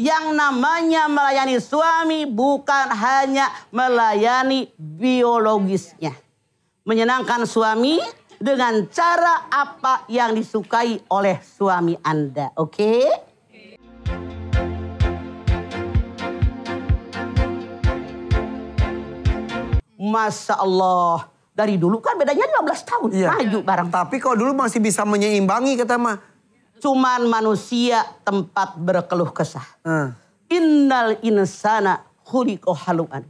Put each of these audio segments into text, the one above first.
Yang namanya melayani suami bukan hanya melayani biologisnya. Menyenangkan suami dengan cara apa yang disukai oleh suami Anda. Oke? Okay? Masya Allah. Dari dulu kan bedanya 15 tahun. Iya. Maju bareng. Tapi kalau dulu masih bisa menyeimbangi kata mah. Cuman manusia tempat berkeluh kesah. Hmm. Innal insana khuliqa haluan.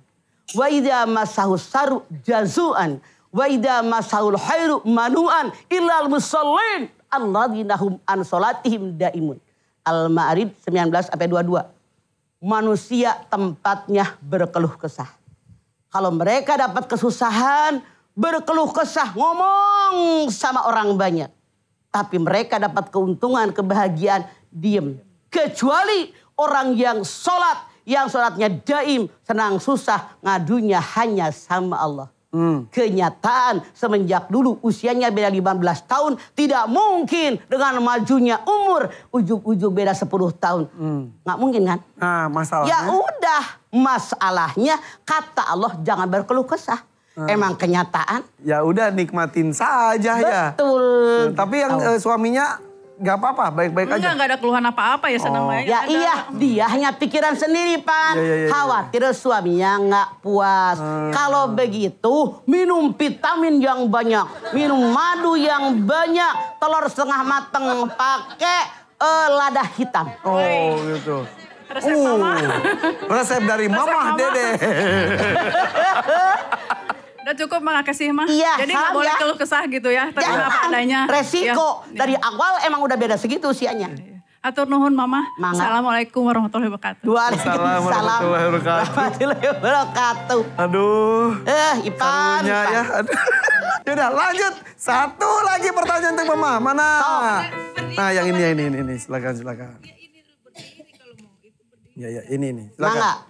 Wa idza masahu saru jazuan. Wa idza masahu khairu manuan illal musallin alladzinahum an salatihim daimun. Al-Ma'arij 19 sampai 22. Manusia tempatnya berkeluh kesah. Kalau mereka dapat kesusahan, berkeluh kesah, ngomong sama orang banyak. Tapi mereka dapat keuntungan, kebahagiaan, diem. Kecuali orang yang sholat, yang sholatnya daim, senang susah, ngadunya hanya sama Allah. Hmm. Kenyataan semenjak dulu usianya beda 15 tahun tidak mungkin dengan majunya umur ujung-ujung beda 10 tahun. Hmm. Nggak mungkin kan? Nah, masalahnya. Ya udah, masalahnya kata Allah jangan berkeluh kesah. Hmm. Emang kenyataan. Ya udah nikmatin saja Betul. ya. Betul. Hmm, tapi yang oh. suaminya nggak apa-apa, baik-baik aja. Enggak, nggak ada keluhan apa-apa ya senang oh. Ya ada. iya, dia hanya pikiran sendiri, Pan. Ya, ya, ya, iya. Khawatir ya. suaminya nggak puas. Hmm. Kalau begitu, minum vitamin yang banyak. Minum madu yang banyak. Telur setengah mateng pakai uh, lada hitam. Oh gitu. Resep uh, mama. Resep dari resep mama, mama. dede. Udah cukup mah kasih mah. Iya, Jadi nggak boleh ya. kesah gitu ya. Tapi apa adanya. Resiko. Ya. Dari awal emang udah beda segitu usianya. Iya, iya. Atur nuhun mama. Mangat. Assalamualaikum warahmatullahi wabarakatuh. Waalaikumsalam warahmatullahi wabarakatuh. Aduh. Eh, Ipan. ya. Aduh. Yaudah lanjut. Satu lagi pertanyaan untuk mama. Mana? Nah yang ini, ini, iya, ini, ini. Silakan, silakan. Ya, ini, Ya, ini, ini. Silakan. Mangat.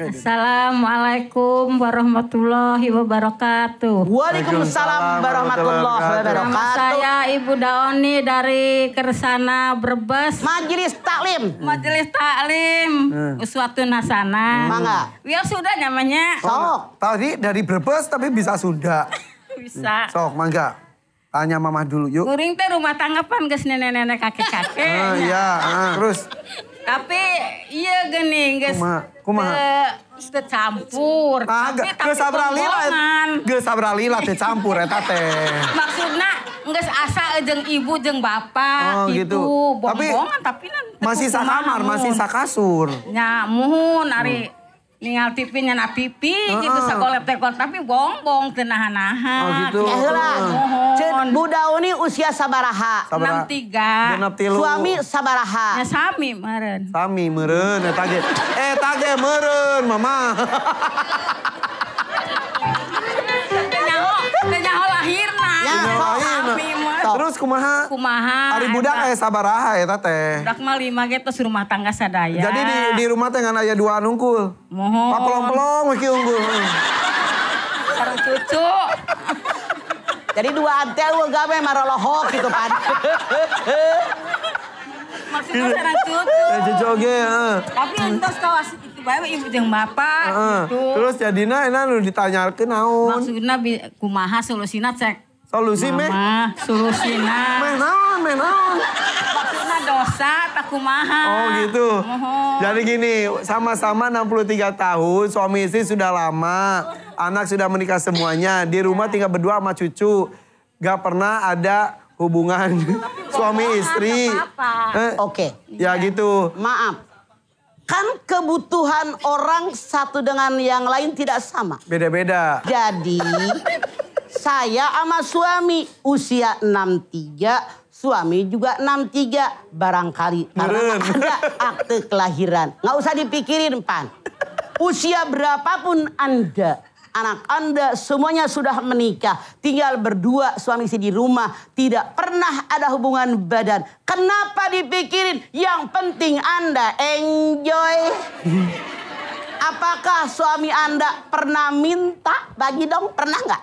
Assalamualaikum warahmatullahi wabarakatuh. Waalaikumsalam warahmatullahi wabarakatuh. Nama saya Ibu Daoni dari Kersana Brebes. Majelis Taklim. Majelis Taklim. Hmm. Suatu nasana. Hmm. Mangga. Ya sudah namanya. Sok. Tadi dari Brebes tapi bisa Sunda. bisa. Hmm. Sok, mangga. Tanya mamah dulu yuk. Kuring teh rumah tanggapan ke nenek-nenek kakek-kakek. Uh, ya, uh. terus tapi iya gini, guys. Kuma, kuma. Ke, campur. Ah, tapi lila. sabralila. sabra sabralila teh campur eta teh. Maksudna geus asa eh, jeung ibu jeung bapak oh, gitu. Bong tapi, tapi kan masih sakamar, masih sakasur. Nya muhun ari hmm Ningal pipinya na pipi oh. Ah. gitu sekolah tekor tapi bongbong tenahan-nahan. Oh gitu. Ya lah. Ah. Cen budau ini usia sabaraha. enam tiga, 63. Suami sabaraha. Ya sami meureun. Sami meureun ya, eh ge. eh ge meureun mama. kumaha? Kumaha. Ari budak kayak sabaraha ya tete. Budak mah lima gitu suruh rumah tangga sadaya. Jadi di, di rumah tengah ayah dua nungkul. Mohon. Pak pelong wiki unggul. Sareng cucu. Jadi dua antel we gawe marolohok gitu kan. Maksudnya iya. sarang cucu. Ya, cucu oge, Tapi entos kawas itu bae ibu jeng bapak uh, gitu. Terus jadinya enak lu ditanyakeun naon. Maksudnya kumaha solusinya cek Solusi meh. Solusi nah. Meh naon, meh naon. Maksudnya dosa, tak kumaha. Oh gitu. Mohon. Jadi gini, sama-sama 63 tahun, suami istri sudah lama, anak sudah menikah semuanya, di rumah ya. tinggal berdua sama cucu. Gak pernah ada hubungan suami istri. Eh, Oke. Okay. Ya iya. gitu. Maaf. Kan kebutuhan orang satu dengan yang lain tidak sama. Beda-beda. Jadi saya sama suami usia 63, suami juga 63 barangkali. Karena ada akte kelahiran. Nggak usah dipikirin Pan. Usia berapapun Anda, anak Anda semuanya sudah menikah. Tinggal berdua suami istri di rumah. Tidak pernah ada hubungan badan. Kenapa dipikirin? Yang penting Anda enjoy. Apakah suami Anda pernah minta? Bagi dong, pernah nggak?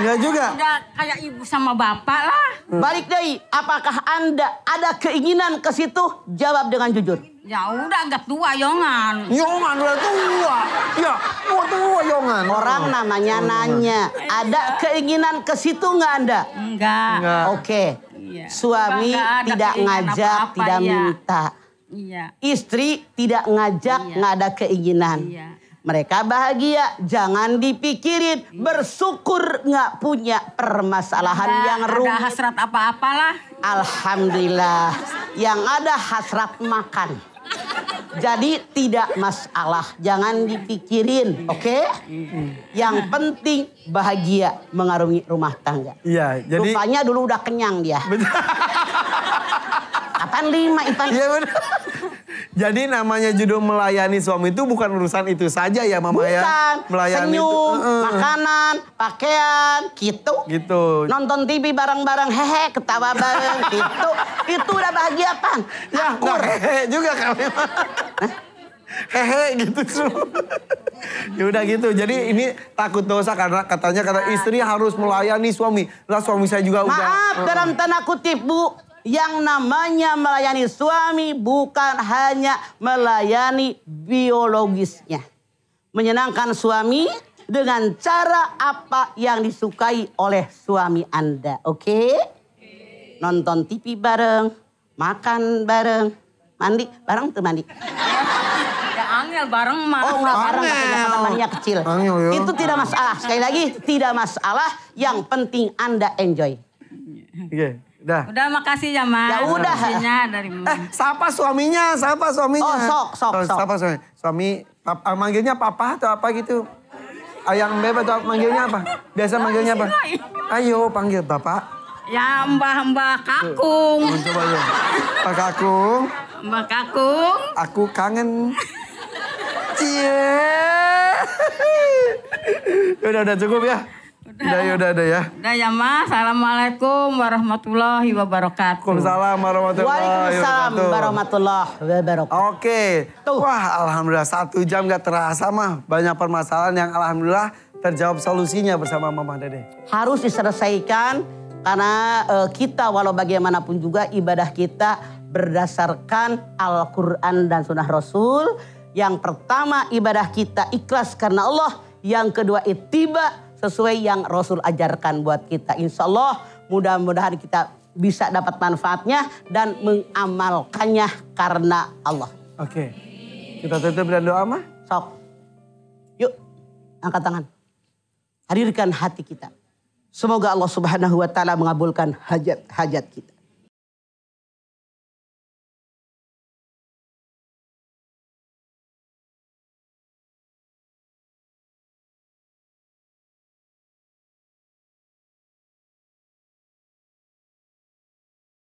Enggak juga. Enggak kayak ibu sama bapak lah. Hmm. Balik deh, apakah Anda ada keinginan ke situ? Jawab dengan jujur. Ya udah agak tua yongan. Yongan udah tua. Ya, udah tua yongan. Orang namanya oh, nanya, iya. ada keinginan ke situ nggak Anda? Enggak. enggak. Oke. Iya. Suami tidak ngajak, apa -apa, tidak iya. minta. Iya. Istri tidak ngajak, iya. nggak ada keinginan. Iya. Mereka bahagia, jangan dipikirin, bersyukur nggak punya permasalahan nah, yang rumit. Ada hasrat apa-apalah. Alhamdulillah, yang ada hasrat makan. Jadi tidak masalah, jangan dipikirin, oke? Okay? Yang penting bahagia mengarungi rumah tangga. Iya, jadi... Rupanya dulu udah kenyang dia. Kapan lima, Ipan? Iya benar. Jadi namanya judul melayani suami itu bukan urusan itu saja ya Mama ya. bukan. ya. Melayani senyum, itu, uh, makanan, pakaian, gitu. Gitu. Nonton TV bareng-bareng, hehe, ketawa bareng, gitu. Itu udah bahagia pan. Ya, Akur. Nah, hehe juga kali. hehe gitu suruh. ya udah gitu. Jadi ini takut dosa karena katanya karena nah. istri harus melayani suami. Lah suami saya juga Maaf, udah. Maaf dalam tanda kutip Bu yang namanya melayani suami bukan hanya melayani biologisnya. Menyenangkan suami dengan cara apa yang disukai oleh suami Anda. Oke? Okay? Nonton TV bareng, makan bareng, mandi bareng tuh mandi. Ya angel bareng mah. Oh enggak bareng temannya kecil. Angel, Itu tidak masalah. Sekali lagi tidak masalah. Yang penting Anda enjoy. Iya. Yeah. Udah. Udah makasih ya Mas. Ya udah. Makasihnya dari Eh, siapa suaminya? Siapa suaminya? Oh, sok, sok, oh, sok. Siapa suami? Suami papa, ah, manggilnya papa atau apa gitu? Ayang bebas atau manggilnya apa? Biasa manggilnya apa? Ayo panggil bapak. Ya mbah-mbah kakung. Tuh, coba ya. Pak kakung. Mbah kakung. Aku kangen. Cie. udah udah cukup ya. Udah ya, udah udah ya. Udah ya Mas. Assalamualaikum warahmatullahi wabarakatuh. Waalaikumsalam warahmatullahi Waalaikumsalam warahmatullahi wabarakatuh. Oke. Tuh. Wah Alhamdulillah satu jam gak terasa mah. Banyak permasalahan yang Alhamdulillah terjawab solusinya bersama Mama Dede. Harus diselesaikan karena e, kita walau bagaimanapun juga ibadah kita berdasarkan Al-Quran dan Sunnah Rasul. Yang pertama ibadah kita ikhlas karena Allah. Yang kedua itibak sesuai yang Rasul ajarkan buat kita. Insya Allah mudah-mudahan kita bisa dapat manfaatnya dan mengamalkannya karena Allah. Oke, kita tutup dan doa mah? Sok. Yuk, angkat tangan. Hadirkan hati kita. Semoga Allah subhanahu wa ta'ala mengabulkan hajat-hajat kita.